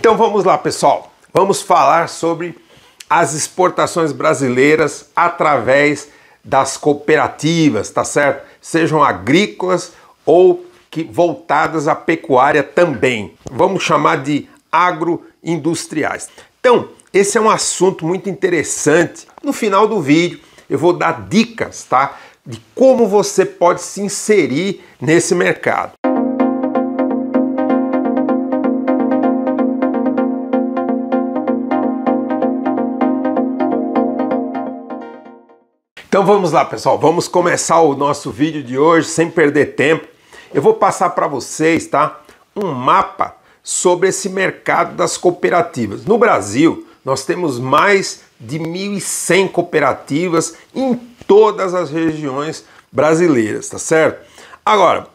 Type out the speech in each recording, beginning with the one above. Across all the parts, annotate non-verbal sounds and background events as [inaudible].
Então vamos lá, pessoal. Vamos falar sobre as exportações brasileiras através das cooperativas, tá certo? Sejam agrícolas ou que voltadas à pecuária também. Vamos chamar de agroindustriais. Então, esse é um assunto muito interessante. No final do vídeo, eu vou dar dicas, tá? De como você pode se inserir nesse mercado. Então vamos lá, pessoal, vamos começar o nosso vídeo de hoje sem perder tempo. Eu vou passar para vocês, tá? Um mapa sobre esse mercado das cooperativas. No Brasil, nós temos mais de 1.100 cooperativas em todas as regiões brasileiras, tá certo? Agora,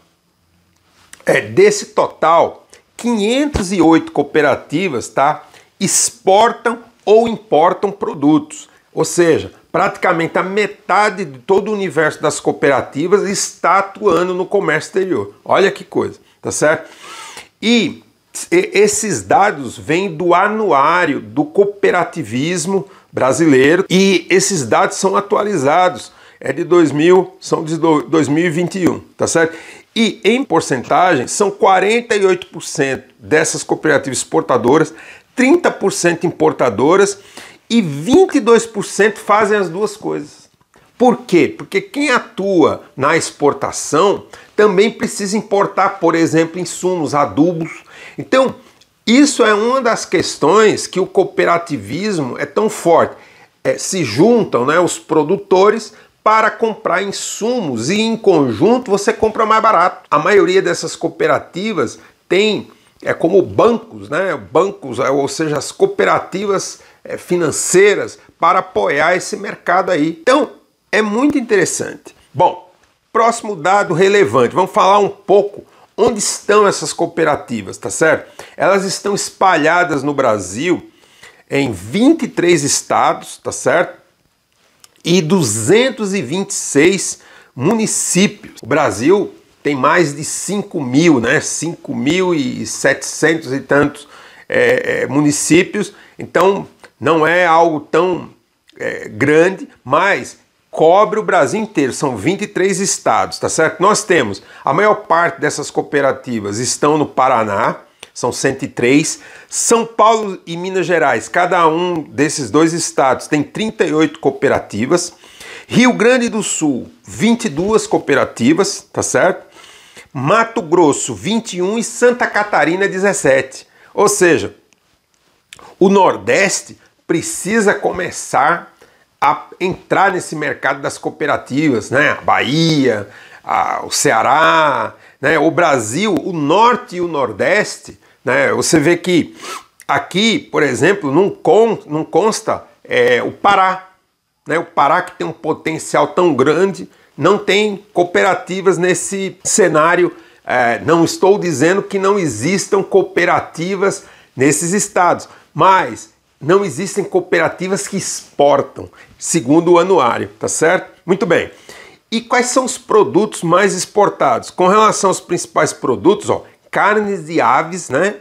é, desse total, 508 cooperativas tá, exportam ou importam produtos. Ou seja, praticamente a metade de todo o universo das cooperativas está atuando no comércio exterior. Olha que coisa, tá certo? E esses dados vêm do anuário do cooperativismo brasileiro e esses dados são atualizados. É de 2000, são de 2021, tá certo? E em porcentagem, são 48% dessas cooperativas exportadoras, 30% importadoras e 22% fazem as duas coisas. Por quê? Porque quem atua na exportação também precisa importar, por exemplo, insumos, adubos. Então, isso é uma das questões que o cooperativismo é tão forte. É, se juntam né, os produtores para comprar insumos e em conjunto você compra mais barato. A maioria dessas cooperativas tem é como bancos, né? Bancos, ou seja, as cooperativas eh, financeiras para apoiar esse mercado aí. Então, é muito interessante. Bom, próximo dado relevante, vamos falar um pouco onde estão essas cooperativas, tá certo? Elas estão espalhadas no Brasil em 23 estados, tá certo? E 226 municípios. O Brasil tem mais de 5 mil, né? 5.700 e tantos é, é, municípios. Então, não é algo tão é, grande, mas cobre o Brasil inteiro, são 23 estados, tá certo? Nós temos, a maior parte dessas cooperativas estão no Paraná, são 103, São Paulo e Minas Gerais, cada um desses dois estados tem 38 cooperativas, Rio Grande do Sul, 22 cooperativas, tá certo? Mato Grosso, 21 e Santa Catarina, 17. Ou seja, o Nordeste precisa começar a entrar nesse mercado das cooperativas, né? A Bahia, a, o Ceará, né? o Brasil, o Norte e o Nordeste, né? Você vê que aqui, por exemplo, não, con, não consta é, o Pará, né? O Pará que tem um potencial tão grande, não tem cooperativas nesse cenário. É, não estou dizendo que não existam cooperativas nesses estados, mas não existem cooperativas que exportam, segundo o anuário, tá certo? Muito bem. E quais são os produtos mais exportados? Com relação aos principais produtos, ó, carnes de aves, né?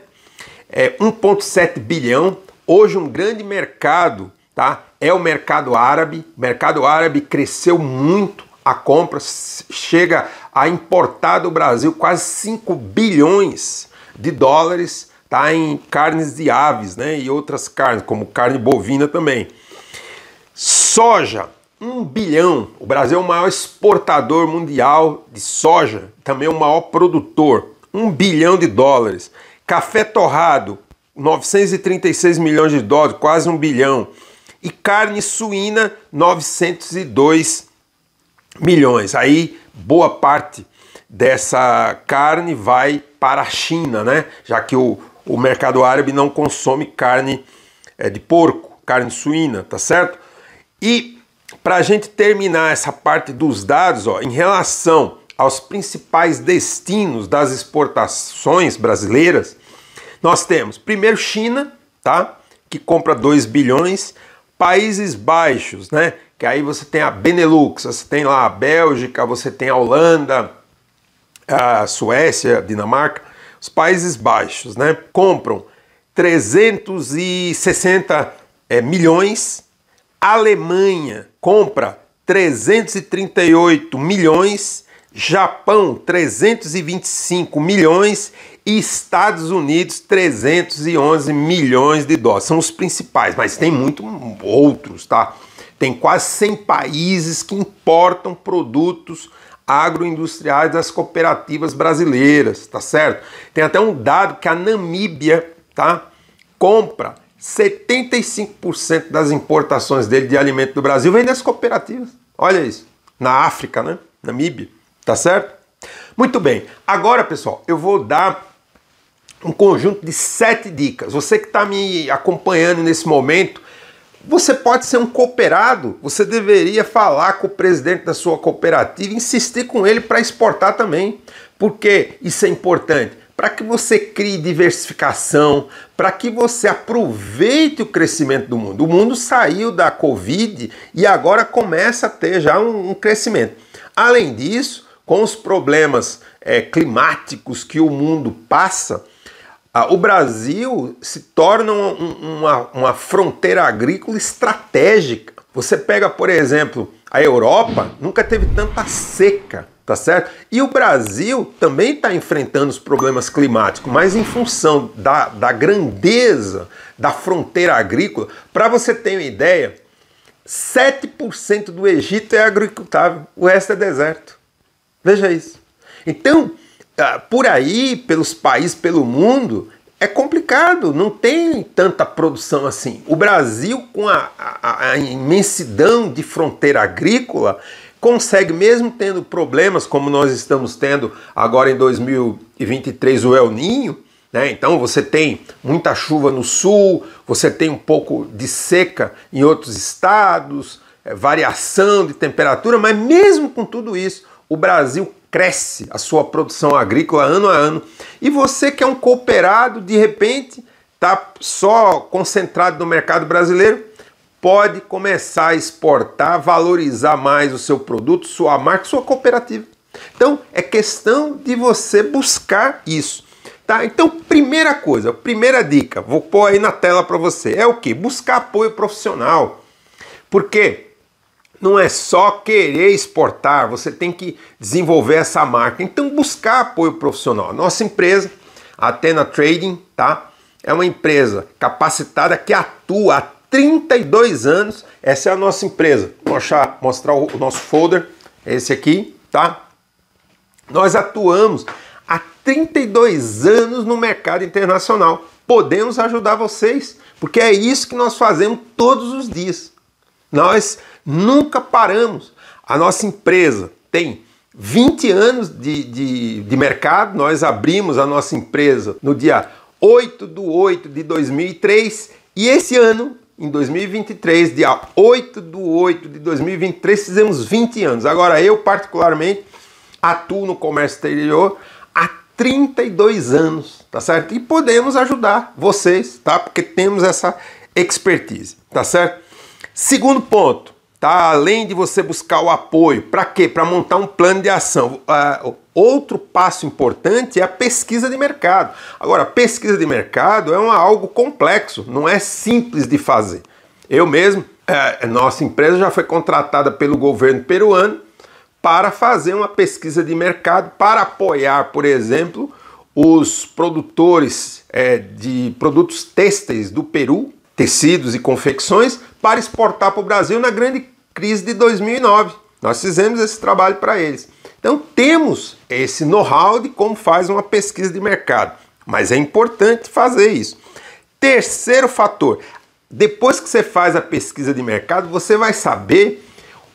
É 1,7 bilhão. Hoje um grande mercado, tá? É o mercado árabe. O mercado árabe cresceu muito a compra, chega a importar do Brasil quase 5 bilhões de dólares está em carnes de aves né, e outras carnes, como carne bovina também. Soja, 1 bilhão. O Brasil é o maior exportador mundial de soja, também é o maior produtor, 1 bilhão de dólares. Café torrado, 936 milhões de dólares, quase 1 bilhão. E carne suína, 902 milhões. Aí, boa parte dessa carne vai para a China, né? Já que o, o mercado árabe não consome carne é, de porco, carne suína, tá certo? E para a gente terminar essa parte dos dados, ó, em relação aos principais destinos das exportações brasileiras, nós temos primeiro China, tá? Que compra 2 bilhões, Países Baixos, né? Que aí você tem a Benelux, você tem lá a Bélgica, você tem a Holanda, a Suécia, a Dinamarca. Os Países Baixos né, compram 360 é, eh, milhões, a Alemanha compra 338 milhões, Japão 325 milhões e Estados Unidos 311 milhões de dólares. São os principais, mas tem muito outros, tá? Tem quase 100 países que importam produtos agroindustriais das cooperativas brasileiras, tá certo? Tem até um dado que a Namíbia, tá? Compra 75% das importações dele de alimento do Brasil vem das cooperativas. Olha isso. Na África, né? Namíbia, tá certo? Muito bem. Agora, pessoal, eu vou dar um conjunto de sete dicas. Você que está me acompanhando nesse momento, você pode ser um cooperado, você deveria falar com o presidente da sua cooperativa e insistir com ele para exportar também. Porque isso é importante para que você crie diversificação, para que você aproveite o crescimento do mundo. O mundo saiu da Covid e agora começa a ter já um, um crescimento. Além disso, com os problemas é, climáticos que o mundo passa, ah, o Brasil se torna uma, uma fronteira agrícola estratégica. Você pega, por exemplo, a Europa, nunca teve tanta seca tá certo? E o Brasil também está enfrentando os problemas climáticos, mas em função da, da grandeza da fronteira agrícola, para você ter uma ideia, 7% do Egito é agricultável, o resto é deserto. Veja isso. Então, ah, por aí, pelos países, pelo mundo, é complicado, não tem tanta produção assim. O Brasil, com a, a, a, imensidão de fronteira agrícola, consegue, mesmo tendo problemas como nós estamos tendo agora em 2023 o El Ninho, né? então você tem muita chuva no sul, você tem um pouco de seca em outros estados, é, variação de temperatura, mas mesmo com tudo isso, o Brasil cresce a sua produção agrícola ano a ano. E você que é um cooperado, de repente, está só concentrado no mercado brasileiro, pode começar a exportar, valorizar mais o seu produto, sua marca, sua cooperativa. Então, é questão de você buscar isso. Tá? Então, primeira coisa, primeira dica, vou pôr aí na tela para você, é o que? Buscar apoio profissional. Por quê? Não é só querer exportar, você tem que desenvolver essa marca. Então, buscar apoio profissional. Nossa empresa, a Atena Trading, tá? É uma empresa capacitada que atua há 32 anos. Essa é a nossa empresa. Vou achar, mostrar o nosso folder, esse aqui, tá? Nós atuamos há 32 anos no mercado internacional. Podemos ajudar vocês, porque é isso que nós fazemos todos os dias. Nós nunca paramos. A nossa empresa tem 20 anos de, de, de, mercado, nós abrimos a nossa empresa no dia 8 de 8 de 2003 e esse ano, em 2023, dia 8 de 8 de 2023, fizemos 20 anos. Agora, eu particularmente atuo no comércio exterior há 32 anos, tá certo? E podemos ajudar vocês, tá? Porque temos essa expertise, tá certo? Segundo ponto, tá? Além de você buscar o apoio, para quê? Para montar um plano de ação. Uh, outro passo importante é a pesquisa de mercado. Agora, pesquisa de mercado é um, algo complexo, não é simples de fazer. Eu mesmo, uh, nossa empresa já foi contratada pelo governo peruano para fazer uma pesquisa de mercado para apoiar, por exemplo, os produtores é, de produtos têxteis do Peru tecidos e confecções para exportar para o Brasil na grande crise de 2009. Nós fizemos esse trabalho para eles. Então temos esse know-how de como faz uma pesquisa de mercado, mas é importante fazer isso. Terceiro fator, depois que você faz a pesquisa de mercado, você vai saber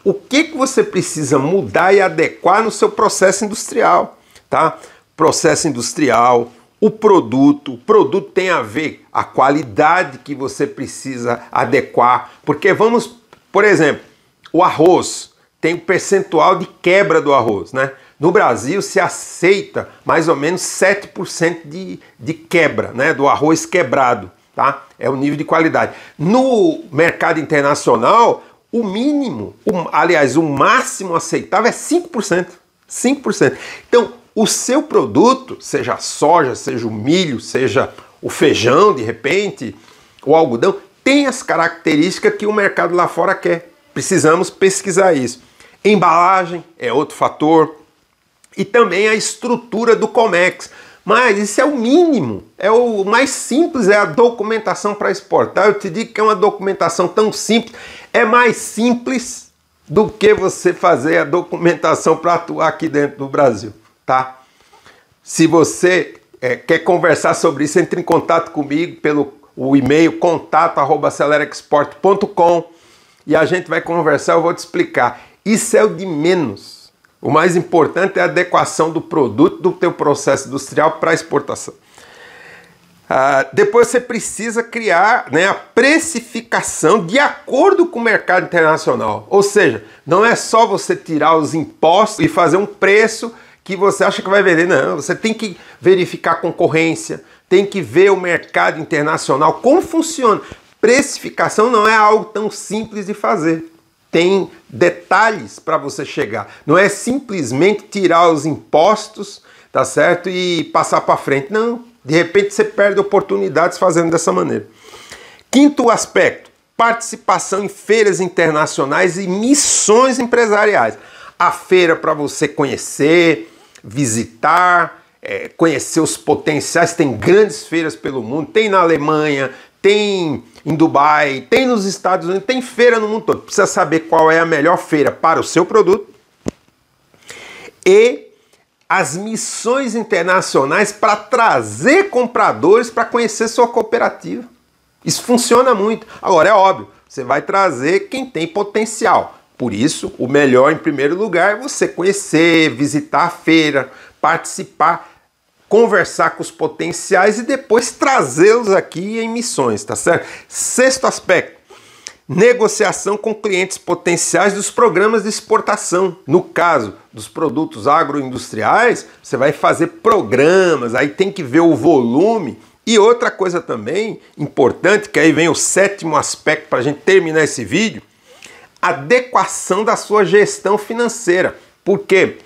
o que, que você precisa mudar e adequar no seu processo industrial, tá? Processo industrial, o produto. O produto tem a ver a qualidade que você precisa adequar, porque vamos, por exemplo, o arroz tem um percentual de quebra do arroz, né? No Brasil se aceita mais ou menos 7% de, de quebra, né, do arroz quebrado, tá? É o nível de qualidade. No mercado internacional, o mínimo, o, aliás, o máximo aceitável é 5%. 5%. Então, o seu produto, seja a soja, seja o milho, seja o feijão, de repente, o algodão, tem as características que o mercado lá fora quer. Precisamos pesquisar isso. Embalagem é outro fator e também a estrutura do Comex. Mas isso é o mínimo, é o mais simples é a documentação para exportar. Eu te digo que é uma documentação tão simples, é mais simples do que você fazer a documentação para atuar aqui dentro do Brasil tá? Se você é, quer conversar sobre isso, entre em contato comigo pelo o e-mail contato@celerexport.com e a gente vai conversar, eu vou te explicar. Isso é o de menos. O mais importante é a adequação do produto do teu processo industrial para exportação. Ah, depois você precisa criar né, a precificação de acordo com o mercado internacional. Ou seja, não é só você tirar os impostos e fazer um preço que você acha que vai vender. Não, você tem que verificar a concorrência, tem que ver o mercado internacional, como funciona. Precificação não é algo tão simples de fazer. Tem detalhes para você chegar. Não é simplesmente tirar os impostos, tá certo? E passar para frente. Não. De repente você perde oportunidades fazendo dessa maneira. Quinto aspecto: participação em feiras internacionais e missões empresariais. A feira para você conhecer, visitar, é, conhecer os potenciais. Tem grandes feiras pelo mundo, tem na Alemanha, tem em Dubai, tem nos Estados Unidos, tem feira no mundo todo. Precisa saber qual é a melhor feira para o seu produto e as missões internacionais para trazer compradores para conhecer sua cooperativa. Isso funciona muito. Agora é óbvio, você vai trazer quem tem potencial. Por isso, o melhor em primeiro lugar é você conhecer, visitar a feira, participar, conversar com os potenciais e depois trazê-los aqui em missões, tá certo? Sexto aspecto, negociação com clientes potenciais dos programas de exportação. No caso dos produtos agroindustriais, você vai fazer programas, aí tem que ver o volume. E outra coisa também importante, que aí vem o sétimo aspecto para a gente terminar esse vídeo, adequação da sua gestão financeira. Porque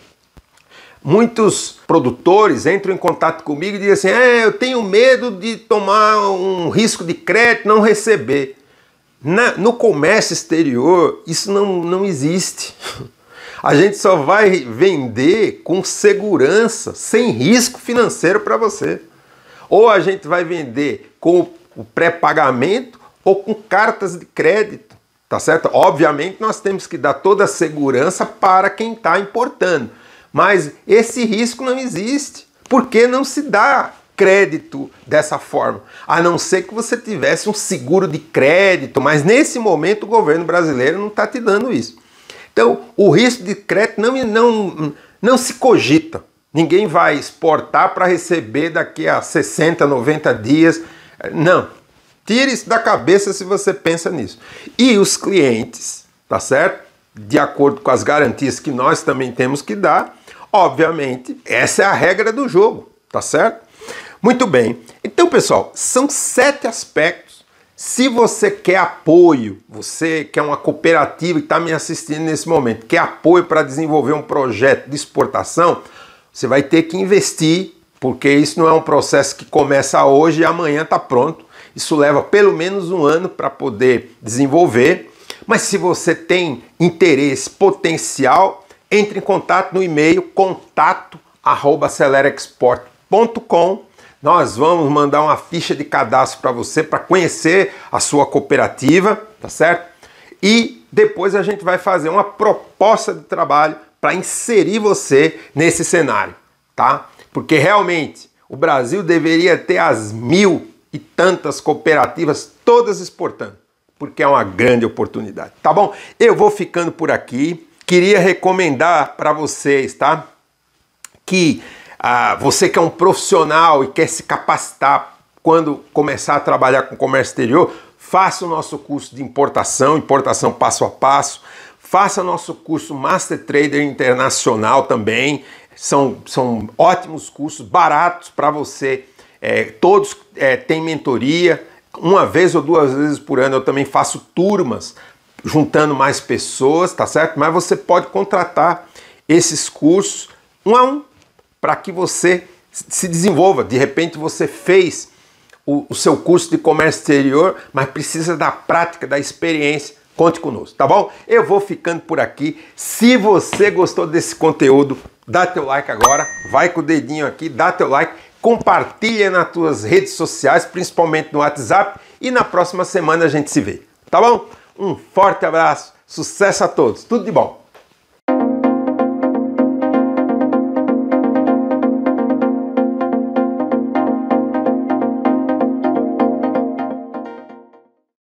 muitos produtores entram em contato comigo e dizem assim: é, eu tenho medo de tomar um risco de crédito, não receber. Na, no comércio exterior, isso não, não existe. [laughs] A gente só vai vender com segurança, sem risco financeiro para você. Ou a gente vai vender com o pré-pagamento ou com cartas de crédito tá certo? Obviamente nós temos que dar toda a segurança para quem está importando, mas esse risco não existe, porque não se dá crédito dessa forma, a não ser que você tivesse um seguro de crédito, mas nesse momento o governo brasileiro não está te dando isso. Então, o risco de crédito não, não, não se cogita. Ninguém vai exportar para receber daqui a 60, 90 dias. Não, Tire isso da cabeça se você pensa nisso. E os clientes, tá certo? De acordo com as garantias que nós também temos que dar, obviamente, essa é a regra do jogo, tá certo? Muito bem. Então, pessoal, são sete aspectos. Se você quer apoio, você quer é uma cooperativa que está me assistindo nesse momento, quer apoio para desenvolver um projeto de exportação, você vai ter que investir, porque isso não é um processo que começa hoje e amanhã está pronto. Isso leva pelo menos um ano para poder desenvolver. Mas se você tem interesse potencial, entre em contato no e-mail contato.acelerexport.com. Nós vamos mandar uma ficha de cadastro para você para conhecer a sua cooperativa, tá certo? E depois a gente vai fazer uma proposta de trabalho para inserir você nesse cenário, tá? Porque realmente o Brasil deveria ter as mil e tantas cooperativas, todas exportando, porque é uma grande oportunidade, tá bom? Eu vou ficando por aqui. Queria recomendar para vocês, tá? Que ah, você que é um profissional e quer se capacitar quando começar a trabalhar com comércio exterior, faça o nosso curso de importação, importação passo a passo, faça nosso curso Master Trader Internacional também. São, são ótimos cursos, baratos para você é, todos é, têm mentoria. Uma vez ou duas vezes por ano eu também faço turmas juntando mais pessoas, tá certo? Mas você pode contratar esses cursos um a um para que você se desenvolva. De repente você fez o, o, seu curso de comércio exterior, mas precisa da prática, da experiência. Conte conosco, tá bom? Eu vou ficando por aqui. Se você gostou desse conteúdo, dá teu like agora, vai com o dedinho aqui, dá teu like compartilha nas tuas redes sociais, principalmente no WhatsApp, e na próxima semana a gente se vê. Tá bom? Um forte abraço, sucesso a todos, tudo de bom.